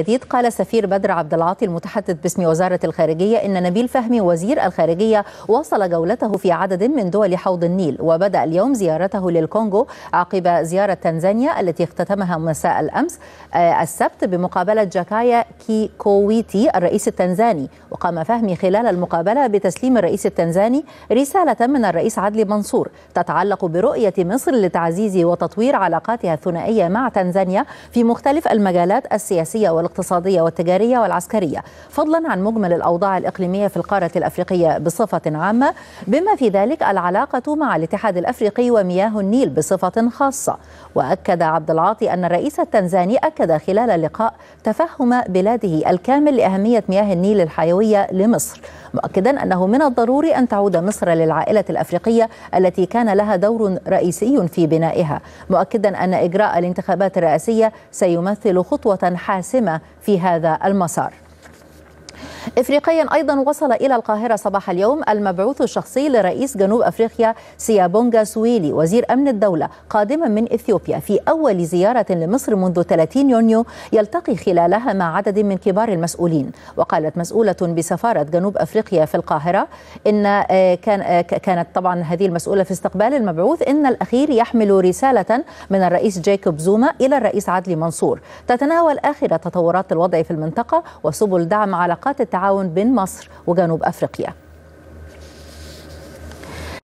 جديد قال سفير بدر عبد العاطي المتحدث باسم وزاره الخارجيه ان نبيل فهمي وزير الخارجيه واصل جولته في عدد من دول حوض النيل وبدا اليوم زيارته للكونغو عقب زياره تنزانيا التي اختتمها مساء الامس آه، السبت بمقابله جاكايا كيكويتي الرئيس التنزاني وقام فهمي خلال المقابله بتسليم الرئيس التنزاني رساله من الرئيس عدلي منصور تتعلق برؤيه مصر لتعزيز وتطوير علاقاتها الثنائيه مع تنزانيا في مختلف المجالات السياسيه الاقتصادية والتجارية والعسكرية فضلا عن مجمل الأوضاع الإقليمية في القارة الأفريقية بصفة عامة بما في ذلك العلاقة مع الاتحاد الأفريقي ومياه النيل بصفة خاصة وأكد عبد العاطي أن الرئيس التنزاني أكد خلال اللقاء تفهم بلاده الكامل لأهمية مياه النيل الحيوية لمصر مؤكدا أنه من الضروري أن تعود مصر للعائلة الأفريقية التي كان لها دور رئيسي في بنائها مؤكدا أن إجراء الانتخابات الرئاسية سيمثل خطوة حاسمة في هذا المسار إفريقيا أيضا وصل إلى القاهرة صباح اليوم المبعوث الشخصي لرئيس جنوب أفريقيا سيابونغا سويلي وزير أمن الدولة قادما من إثيوبيا في أول زيارة لمصر منذ 30 يونيو يلتقي خلالها مع عدد من كبار المسؤولين وقالت مسؤولة بسفارة جنوب أفريقيا في القاهرة إن آه، كان آه، كانت طبعا هذه المسؤولة في استقبال المبعوث إن الأخير يحمل رسالة من الرئيس جايكوب زوما إلى الرئيس عدلي منصور تتناول آخر تطورات الوضع في المنطقة وسبل دعم علاقات التعاون تعاون بين مصر وجنوب افريقيا